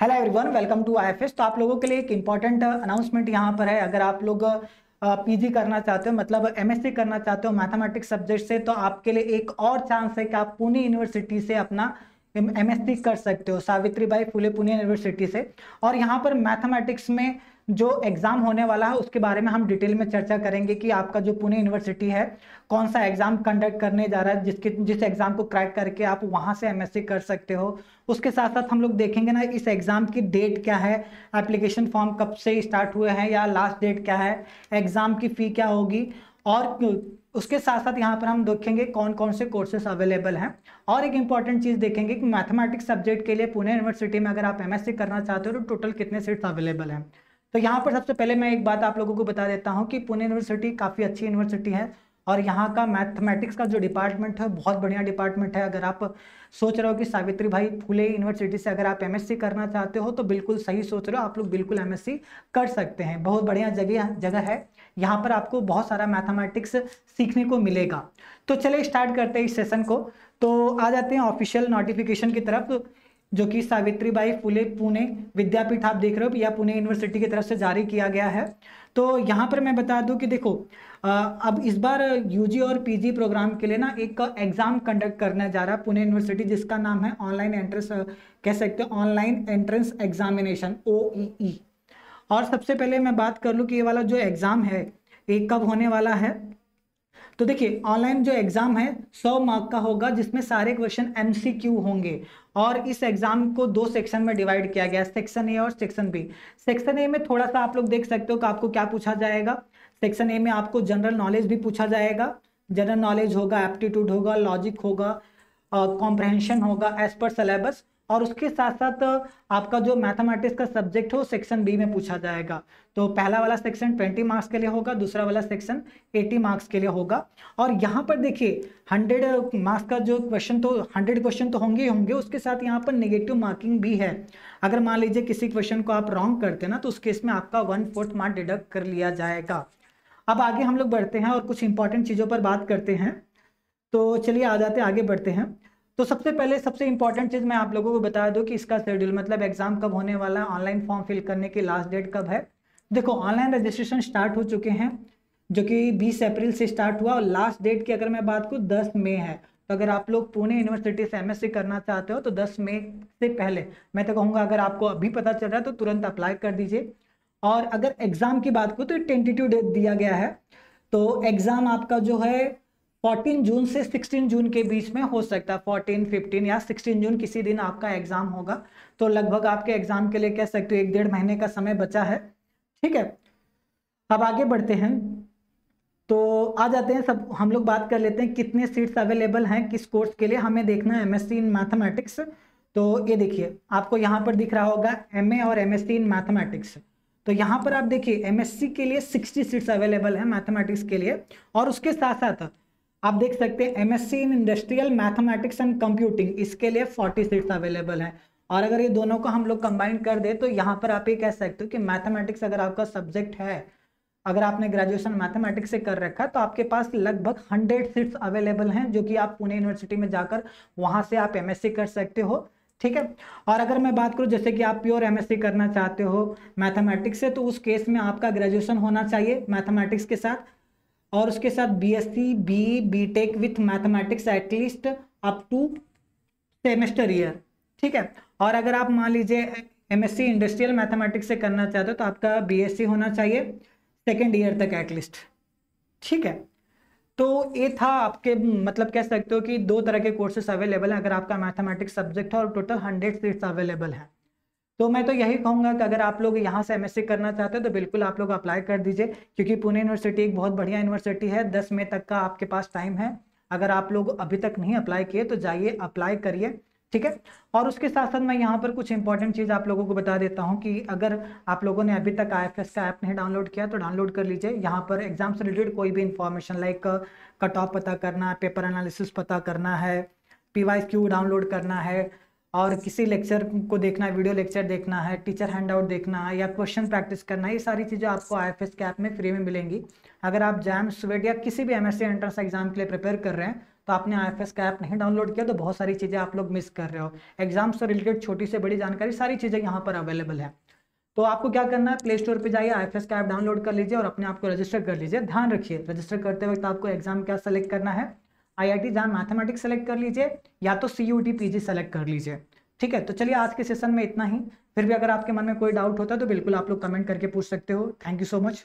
hello everyone welcome to IFS तो आप लोगों के लिए एक इंपॉर्टेंट अनाउंसमेंट uh, यहाँ पर है अगर आप लोग पीजी uh, uh, करना चाहते हो मतलब एमएससी करना चाहते हो मैथमेटिक्स सब्जेक्ट से तो आपके लिए एक और चांस है कि आप पुणे यूनिवर्सिटी से अपना एमएससी कर सकते हो सावित्री बाई फुले पुणे यूनिवर्सिटी से और यहाँ पर मैथमेटिक्स में जो एग्ज़ाम होने वाला है उसके बारे में हम डिटेल में चर्चा करेंगे कि आपका जो पुणे यूनिवर्सिटी है कौन सा एग्ज़ाम कंडक्ट करने जा रहा है जिसके जिस एग्ज़ाम को क्रैक करके आप वहाँ से एमएससी कर सकते हो उसके साथ साथ हम लोग देखेंगे ना इस एग्ज़ाम की डेट क्या है एप्लीकेशन फॉर्म कब से स्टार्ट हुए हैं या लास्ट डेट क्या है एग्ज़ाम की फ़ी क्या होगी और उसके साथ साथ यहाँ पर हम देखेंगे कौन कौन से कोर्सेज अवेलेबल हैं और एक इंपॉर्टेंट चीज़ देखेंगे कि मैथमेटिक्स सब्जेक्ट के लिए पुणे यूनिवर्सिटी में अगर आप एमएससी करना चाहते हो तो टोटल कितने सीट्स अवेलेबल हैं तो यहाँ पर सबसे पहले मैं एक बात आप लोगों को बता देता हूँ कि पुणे यूनिवर्सिटी काफ़ी अच्छी यूनिवर्सिटी है और यहाँ का मैथमेटिक्स का जो डिपार्टमेंट है बहुत बढ़िया डिपार्टमेंट है अगर आप सोच रहे हो कि सावित्री भाई फुले यूनिवर्सिटी से अगर आप एमएससी करना चाहते हो तो बिल्कुल सही सोच रहे हो आप लोग बिल्कुल एमएससी कर सकते हैं बहुत बढ़िया जगह जगह है यहाँ पर आपको बहुत सारा मैथमेटिक्स सीखने को मिलेगा तो चले स्टार्ट करते हैं इस सेशन को तो आ जाते हैं ऑफिशियल नोटिफिकेशन की तरफ जो कि सावित्री बाई फुले पुणे विद्यापीठ आप देख रहे हो या पुणे यूनिवर्सिटी की तरफ से जारी किया गया है तो यहाँ पर मैं बता दूँ कि देखो अब इस बार यूजी और पीजी प्रोग्राम के लिए ना एक एग्ज़ाम कंडक्ट करने जा रहा है पुणे यूनिवर्सिटी जिसका नाम है ऑनलाइन एंट्रेंस कह सकते हो ऑनलाइन एंट्रेंस एग्जामिनेशन ओ और सबसे पहले मैं बात कर लूँ कि ये वाला जो एग्ज़ाम है ये कब होने वाला है तो देखिए ऑनलाइन जो एग्ज़ाम है सौ मार्क का होगा जिसमें सारे क्वेश्चन एमसीक्यू होंगे और इस एग्ज़ाम को दो सेक्शन में डिवाइड किया गया सेक्शन ए और सेक्शन बी सेक्शन ए में थोड़ा सा आप लोग देख सकते हो कि आपको क्या पूछा जाएगा सेक्शन ए में आपको जनरल नॉलेज भी पूछा जाएगा जनरल नॉलेज होगा एप्टीट्यूड होगा लॉजिक होगा कॉम्प्रहेंशन होगा एज पर सिलेबस और उसके साथ साथ आपका जो मैथमेटिक्स का सब्जेक्ट हो सेक्शन बी में पूछा जाएगा तो पहला वाला सेक्शन 20 मार्क्स के लिए होगा दूसरा वाला सेक्शन 80 मार्क्स के लिए होगा और यहाँ पर देखिए 100 मार्क्स का जो क्वेश्चन तो 100 क्वेश्चन तो होंगे ही होंगे उसके साथ यहाँ पर नेगेटिव मार्किंग भी है अगर मान लीजिए किसी क्वेश्चन को आप रॉन्ग करते ना तो उस केस में आपका वन फोर्थ मार्क डिडक्ट कर लिया जाएगा अब आगे हम लोग बढ़ते हैं और कुछ इंपॉर्टेंट चीज़ों पर बात करते हैं तो चलिए आ जाते आगे बढ़ते हैं तो सबसे पहले सबसे इंपॉर्टेंट चीज़ मैं आप लोगों को बता दूं कि इसका शेड्यूल मतलब एग्जाम कब होने वाला है ऑनलाइन फॉर्म फिल करने की लास्ट डेट कब है देखो ऑनलाइन रजिस्ट्रेशन स्टार्ट हो चुके हैं जो कि 20 अप्रैल से स्टार्ट हुआ और लास्ट डेट की अगर मैं बात करूँ 10 मई है तो अगर आप लोग पुणे यूनिवर्सिटी से एमएससी करना चाहते हो तो 10 मई से पहले मैं तो कहूँगा अगर आपको अभी पता चल रहा है तो तुरंत अप्लाई कर दीजिए और अगर एग्ज़ाम की बात करूँ तो टेंटेटिव डेट दिया गया है तो एग्ज़ाम आपका जो है 14 जून से 16 जून के बीच में हो सकता है 14, 15 या 16 जून किसी दिन आपका एग्जाम होगा तो लगभग आपके एग्जाम के लिए कह सकते हो एक डेढ़ महीने का समय बचा है ठीक है अब आगे बढ़ते हैं तो आ जाते हैं सब हम लोग बात कर लेते हैं कितने सीट्स अवेलेबल हैं किस कोर्स के लिए हमें देखना है एमएससी इन मैथमेटिक्स तो ये देखिए आपको यहाँ पर दिख रहा होगा एम और एम इन मैथमेटिक्स तो यहाँ पर आप देखिए एमएससी के लिए सिक्सटी सीट्स अवेलेबल है मैथमेटिक्स के लिए और उसके साथ साथ आप देख सकते हैं MSc in industrial mathematics and computing इसके लिए 40 सीट्स अवेलेबल हैं और अगर ये दोनों को हम लोग कंबाइन कर दे तो यहाँ पर आप ये कह सकते हो कि मैथमेटिक्स अगर आपका सब्जेक्ट है अगर आपने ग्रेजुएशन मैथमेटिक्स से कर रखा तो आपके पास लगभग हंड्रेड सीट्स अवेलेबल हैं जो कि आप पुणे यूनिवर्सिटी में जाकर वहाँ से आप एमएससी कर सकते हो ठीक है और अगर मैं बात करूँ जैसे कि आप प्योर एमएससी करना चाहते हो मैथमेटिक्स से तो उस केस में आपका ग्रेजुएशन होना चाहिए मैथमेटिक्स के साथ और उसके साथ B S C B B tech with mathematics at least up to semester year ठीक है और अगर आप मान लीजिए M S C industrial mathematics से करना चाहते हो तो आपका बी एस सी होना चाहिए सेकेंड ईयर तक एटलीस्ट ठीक है तो ये था आपके मतलब कह सकते हो कि दो तरह के कोर्सेस अवेलेबल हैं अगर आपका मैथमेटिक्स सब्जेक्ट है और टोटल हंड्रेड सीट्स अवेलेबल हैं तो मैं तो यही कहूँगा कि अगर आप लोग यहाँ से एमएससी करना चाहते हैं तो बिल्कुल आप लोग अप्लाई कर दीजिए क्योंकि पुणे यूनिवर्सिटी एक बहुत बढ़िया यूनिवर्सिटी है दस मई तक का आपके पास टाइम है अगर आप लोग अभी तक नहीं अप्लाई किए तो जाइए अप्लाई करिए ठीक है और उसके साथ साथ मैं यहाँ पर कुछ इंपॉर्टेंट चीज़ आप लोगों को बता देता हूँ कि अगर आप लोगों ने अभी तक आई का ऐप नहीं डाउनलोड किया तो डाउनलोड कर लीजिए यहाँ पर एग्जाम से रिलेटेड कोई भी इन्फॉर्मेशन लाइक कट ऑफ पता करना पेपर एनालिसिस पता करना है पी डाउनलोड करना है और किसी लेक्चर को देखना है वीडियो लेक्चर देखना है टीचर हैंडआउट देखना है या क्वेश्चन प्रैक्टिस करना है ये सारी चीज़ें आपको आई एफ एस के ऐप में फ्री में मिलेंगी अगर आप जैम स्वेट या किसी भी एमएससी एंट्रेंस एग्जाम के लिए प्रिपेयर कर रहे हैं तो आपने आई एफ एस का ऐप नहीं डाउनलोड किया तो बहुत सारी चीज़ें आप लोग मिस कर रहे हो एग्जाम से रिलेटेड छोटी से बड़ी जानकारी सारी चीज़ें यहाँ पर अवेलेबल है तो आपको क्या करना है प्ले स्टोर पर जाइए आई एफ एस का ऐप डाउनलोड कर लीजिए और अपने आप को रजिस्टर कर लीजिए ध्यान रखिए रजिस्टर करते वक्त आपको एग्जाम क्या सेलेक्ट करना है I I T mathematics select कर लीजिए या तो C U T P G select कर लीजिए ठीक है तो चलिए आज के सेशन में इतना ही फिर भी अगर आपके मन में कोई डाउट होता है तो बिल्कुल आप लोग कमेंट करके पूछ सकते हो थैंक यू सो मच